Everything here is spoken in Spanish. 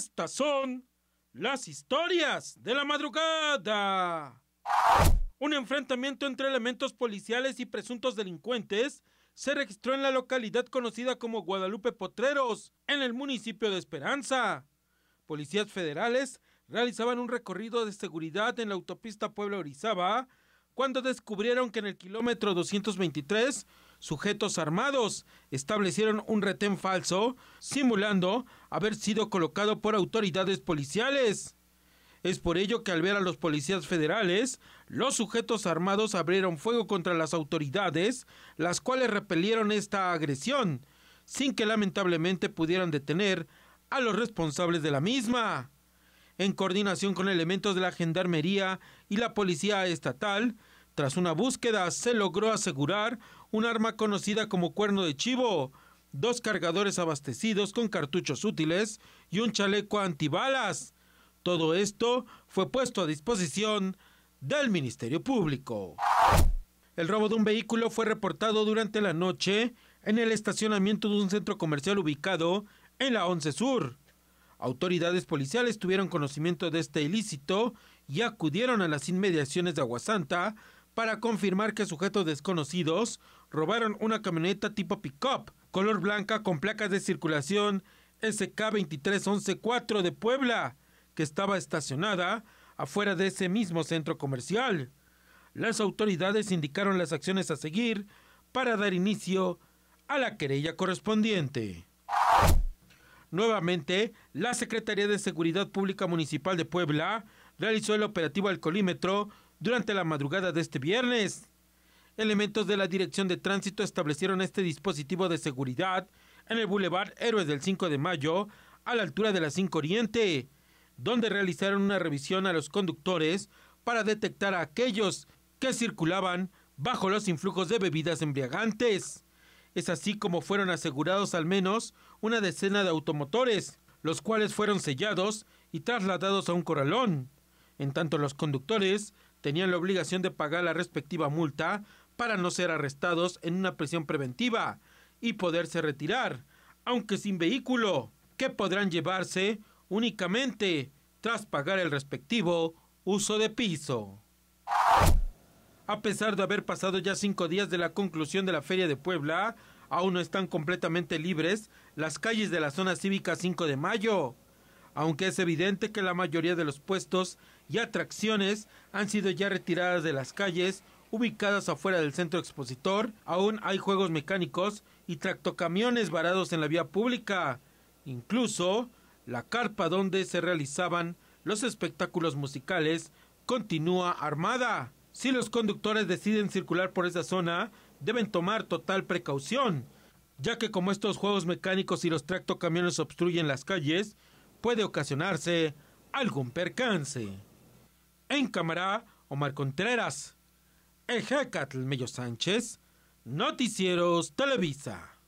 Estas son las historias de la madrugada. Un enfrentamiento entre elementos policiales y presuntos delincuentes se registró en la localidad conocida como Guadalupe Potreros, en el municipio de Esperanza. Policías federales realizaban un recorrido de seguridad en la autopista Puebla-Orizaba cuando descubrieron que en el kilómetro 223 sujetos armados establecieron un retén falso, simulando haber sido colocado por autoridades policiales. Es por ello que al ver a los policías federales, los sujetos armados abrieron fuego contra las autoridades, las cuales repelieron esta agresión, sin que lamentablemente pudieran detener a los responsables de la misma. En coordinación con elementos de la Gendarmería y la Policía Estatal, tras una búsqueda, se logró asegurar un arma conocida como cuerno de chivo, dos cargadores abastecidos con cartuchos útiles y un chaleco antibalas. Todo esto fue puesto a disposición del Ministerio Público. El robo de un vehículo fue reportado durante la noche en el estacionamiento de un centro comercial ubicado en la 11 Sur. Autoridades policiales tuvieron conocimiento de este ilícito y acudieron a las inmediaciones de Aguasanta para confirmar que sujetos desconocidos robaron una camioneta tipo pick-up, color blanca con placas de circulación SK23114 de Puebla, que estaba estacionada afuera de ese mismo centro comercial. Las autoridades indicaron las acciones a seguir para dar inicio a la querella correspondiente. Nuevamente, la Secretaría de Seguridad Pública Municipal de Puebla realizó el operativo al colímetro durante la madrugada de este viernes, elementos de la Dirección de Tránsito establecieron este dispositivo de seguridad en el Boulevard Héroes del 5 de Mayo, a la altura de la 5 Oriente, donde realizaron una revisión a los conductores para detectar a aquellos que circulaban bajo los influjos de bebidas embriagantes. Es así como fueron asegurados al menos una decena de automotores, los cuales fueron sellados y trasladados a un corralón. En tanto, los conductores tenían la obligación de pagar la respectiva multa para no ser arrestados en una prisión preventiva y poderse retirar, aunque sin vehículo, que podrán llevarse únicamente tras pagar el respectivo uso de piso. A pesar de haber pasado ya cinco días de la conclusión de la Feria de Puebla, aún no están completamente libres las calles de la zona cívica 5 de mayo aunque es evidente que la mayoría de los puestos y atracciones han sido ya retiradas de las calles ubicadas afuera del centro expositor, aún hay juegos mecánicos y tractocamiones varados en la vía pública, incluso la carpa donde se realizaban los espectáculos musicales continúa armada. Si los conductores deciden circular por esa zona, deben tomar total precaución, ya que como estos juegos mecánicos y los tractocamiones obstruyen las calles, puede ocasionarse algún percance. En cámara, Omar Contreras, Ejecatl Mello Sánchez, Noticieros Televisa.